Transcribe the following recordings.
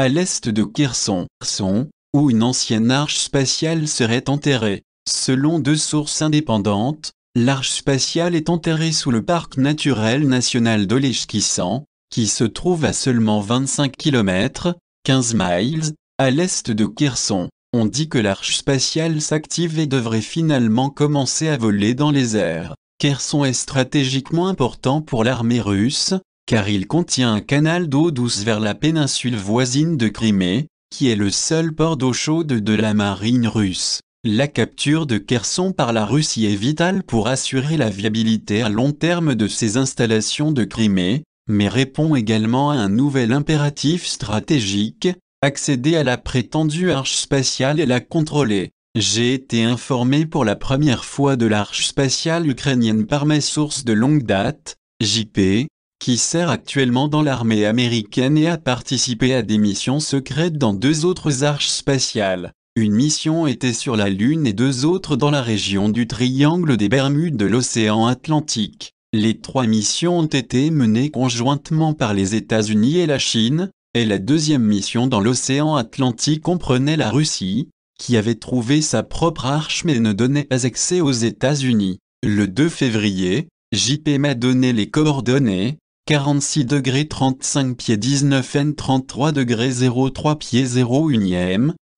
à l'est de Kherson, où une ancienne arche spatiale serait enterrée. Selon deux sources indépendantes, l'arche spatiale est enterrée sous le parc naturel national d'Olechkissan, qui se trouve à seulement 25 km, 15 miles, à l'est de Kherson. On dit que l'arche spatiale s'active et devrait finalement commencer à voler dans les airs. Kherson est stratégiquement important pour l'armée russe, car il contient un canal d'eau douce vers la péninsule voisine de Crimée, qui est le seul port d'eau chaude de la marine russe. La capture de Kherson par la Russie est vitale pour assurer la viabilité à long terme de ces installations de Crimée, mais répond également à un nouvel impératif stratégique, accéder à la prétendue arche spatiale et la contrôler. J'ai été informé pour la première fois de l'arche spatiale ukrainienne par mes sources de longue date, JP, qui sert actuellement dans l'armée américaine et a participé à des missions secrètes dans deux autres arches spatiales. Une mission était sur la Lune et deux autres dans la région du triangle des Bermudes de l'océan Atlantique. Les trois missions ont été menées conjointement par les États-Unis et la Chine, et la deuxième mission dans l'océan Atlantique comprenait la Russie, qui avait trouvé sa propre arche mais ne donnait pas accès aux États-Unis. Le 2 février, JP a donné les coordonnées, 46 degrés 35 pieds 19 n 33 degrés 03 pieds 0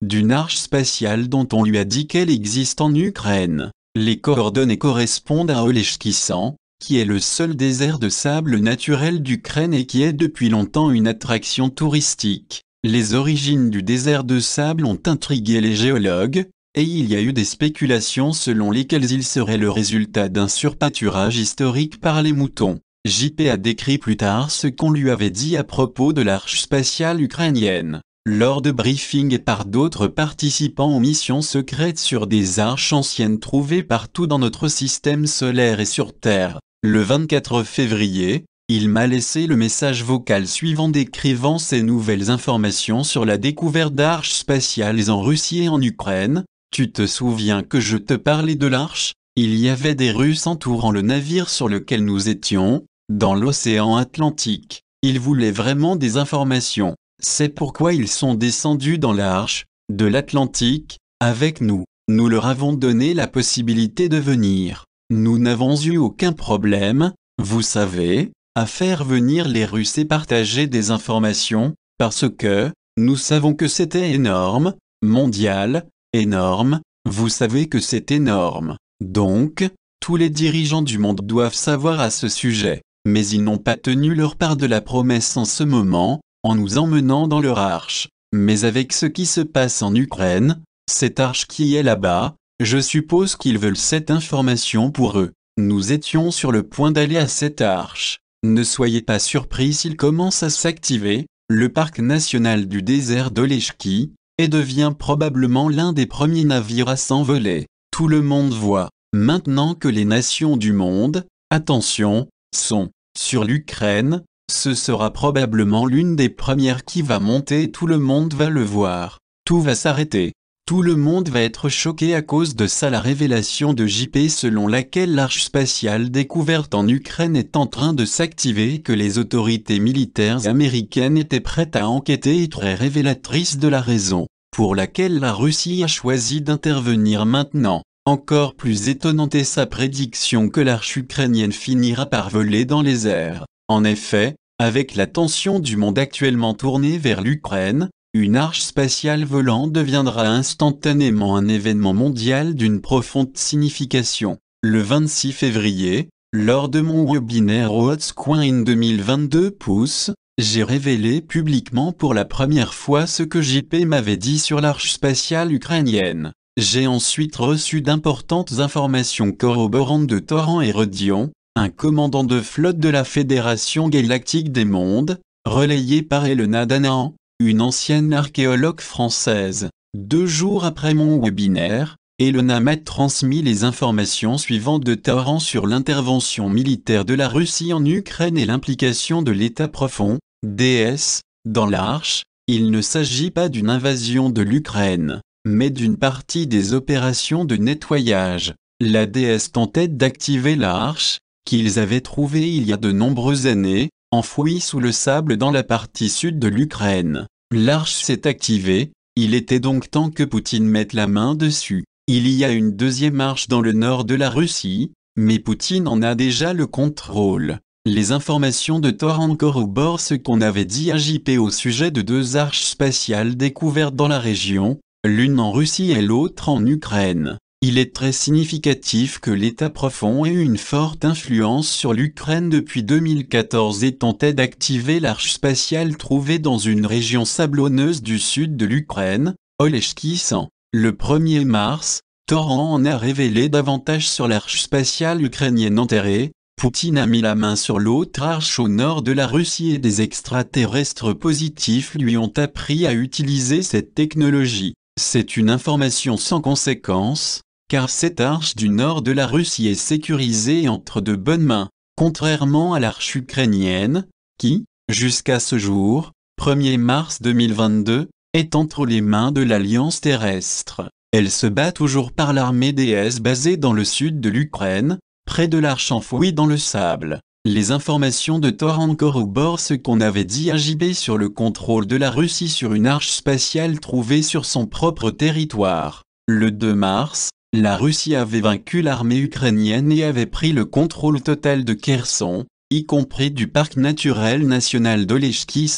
d'une arche spatiale dont on lui a dit qu'elle existe en Ukraine. Les coordonnées correspondent à Oleshkissan, qui est le seul désert de sable naturel d'Ukraine et qui est depuis longtemps une attraction touristique. Les origines du désert de sable ont intrigué les géologues, et il y a eu des spéculations selon lesquelles il serait le résultat d'un surpâturage historique par les moutons. J.P. a décrit plus tard ce qu'on lui avait dit à propos de l'arche spatiale ukrainienne, lors de briefings et par d'autres participants aux missions secrètes sur des arches anciennes trouvées partout dans notre système solaire et sur Terre. Le 24 février, il m'a laissé le message vocal suivant décrivant ces nouvelles informations sur la découverte d'arches spatiales en Russie et en Ukraine. Tu te souviens que je te parlais de l'arche Il y avait des Russes entourant le navire sur lequel nous étions, dans l'océan Atlantique. Ils voulaient vraiment des informations. C'est pourquoi ils sont descendus dans l'Arche de l'Atlantique avec nous. Nous leur avons donné la possibilité de venir. Nous n'avons eu aucun problème, vous savez, à faire venir les Russes et partager des informations, parce que, nous savons que c'était énorme, mondial, énorme, vous savez que c'est énorme. Donc, tous les dirigeants du monde doivent savoir à ce sujet mais ils n'ont pas tenu leur part de la promesse en ce moment, en nous emmenant dans leur arche. Mais avec ce qui se passe en Ukraine, cette arche qui est là-bas, je suppose qu'ils veulent cette information pour eux. Nous étions sur le point d'aller à cette arche. Ne soyez pas surpris s'il commence à s'activer, le parc national du désert d'Olechki, et devient probablement l'un des premiers navires à s'envoler. Tout le monde voit, maintenant que les nations du monde, attention, son sur l'Ukraine, ce sera probablement l'une des premières qui va monter et tout le monde va le voir. Tout va s'arrêter. Tout le monde va être choqué à cause de ça. La révélation de JP selon laquelle l'arche spatiale découverte en Ukraine est en train de s'activer et que les autorités militaires américaines étaient prêtes à enquêter et très révélatrice de la raison pour laquelle la Russie a choisi d'intervenir maintenant. Encore plus étonnante est sa prédiction que l'arche ukrainienne finira par voler dans les airs. En effet, avec la tension du monde actuellement tournée vers l'Ukraine, une arche spatiale volant deviendra instantanément un événement mondial d'une profonde signification. Le 26 février, lors de mon webinaire What's Coin 2022 pouce, j'ai révélé publiquement pour la première fois ce que JP m'avait dit sur l'arche spatiale ukrainienne. J'ai ensuite reçu d'importantes informations corroborantes de Torrent Redion, un commandant de flotte de la Fédération Galactique des Mondes, relayé par Elena Danan, une ancienne archéologue française. Deux jours après mon webinaire, Elena m'a transmis les informations suivantes de Torrent sur l'intervention militaire de la Russie en Ukraine et l'implication de l'État profond, DS, dans l'Arche, il ne s'agit pas d'une invasion de l'Ukraine mais d'une partie des opérations de nettoyage. La déesse tentait d'activer l'Arche, qu'ils avaient trouvée il y a de nombreuses années, enfouie sous le sable dans la partie sud de l'Ukraine. L'arche s'est activée, il était donc temps que Poutine mette la main dessus. Il y a une deuxième arche dans le nord de la Russie, mais Poutine en a déjà le contrôle. Les informations de Thor bord ce qu'on avait dit à JP au sujet de deux arches spatiales découvertes dans la région, l'une en Russie et l'autre en Ukraine. Il est très significatif que l'État profond ait eu une forte influence sur l'Ukraine depuis 2014 et tentait d'activer l'arche spatiale trouvée dans une région sablonneuse du sud de l'Ukraine, Oleshkisan. Le 1er mars, Torrent en a révélé davantage sur l'arche spatiale ukrainienne enterrée, Poutine a mis la main sur l'autre arche au nord de la Russie et des extraterrestres positifs lui ont appris à utiliser cette technologie. C'est une information sans conséquence, car cette arche du nord de la Russie est sécurisée entre de bonnes mains, contrairement à l'arche ukrainienne, qui, jusqu'à ce jour, 1er mars 2022, est entre les mains de l'Alliance terrestre. Elle se bat toujours par l'armée DS basée dans le sud de l'Ukraine, près de l'arche enfouie dans le sable. Les informations de Thor encore bord ce qu'on avait dit à JB sur le contrôle de la Russie sur une arche spatiale trouvée sur son propre territoire. Le 2 mars, la Russie avait vaincu l'armée ukrainienne et avait pris le contrôle total de Kherson, y compris du parc naturel national d'Olechki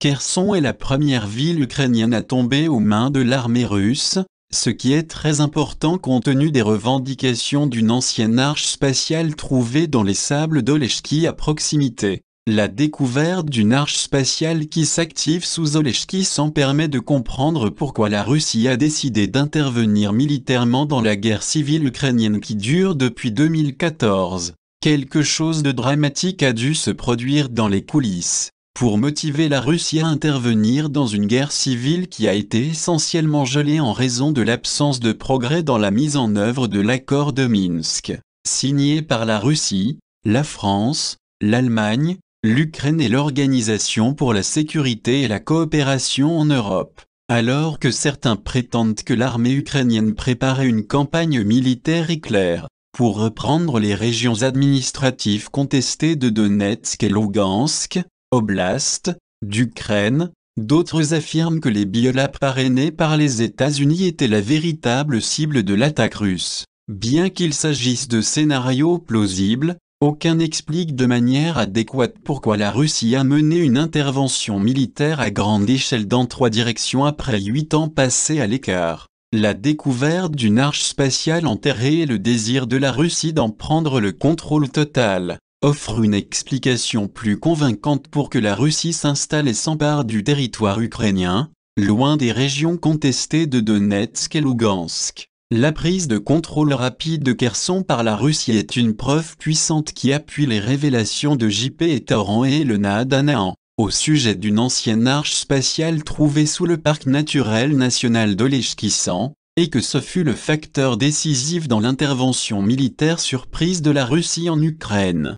Kherson est la première ville ukrainienne à tomber aux mains de l'armée russe, ce qui est très important compte tenu des revendications d'une ancienne arche spatiale trouvée dans les sables d'Oleshki à proximité. La découverte d'une arche spatiale qui s'active sous Oleshki s'en permet de comprendre pourquoi la Russie a décidé d'intervenir militairement dans la guerre civile ukrainienne qui dure depuis 2014. Quelque chose de dramatique a dû se produire dans les coulisses pour motiver la Russie à intervenir dans une guerre civile qui a été essentiellement gelée en raison de l'absence de progrès dans la mise en œuvre de l'accord de Minsk, signé par la Russie, la France, l'Allemagne, l'Ukraine et l'Organisation pour la sécurité et la coopération en Europe. Alors que certains prétendent que l'armée ukrainienne préparait une campagne militaire éclair pour reprendre les régions administratives contestées de Donetsk et Lugansk, oblast d'Ukraine, d'autres affirment que les biolaps parrainés par les États-Unis étaient la véritable cible de l'attaque russe. Bien qu'il s'agisse de scénarios plausibles, aucun n'explique de manière adéquate pourquoi la Russie a mené une intervention militaire à grande échelle dans trois directions après huit ans passés à l'écart. La découverte d'une arche spatiale enterrée et le désir de la Russie d'en prendre le contrôle total offre une explication plus convaincante pour que la Russie s'installe et s'empare du territoire ukrainien, loin des régions contestées de Donetsk et Lugansk. La prise de contrôle rapide de Kherson par la Russie est une preuve puissante qui appuie les révélations de JP et Torrent et Elena Danaan, au sujet d'une ancienne arche spatiale trouvée sous le parc naturel national d'Olechkissan, et que ce fut le facteur décisif dans l'intervention militaire surprise de la Russie en Ukraine.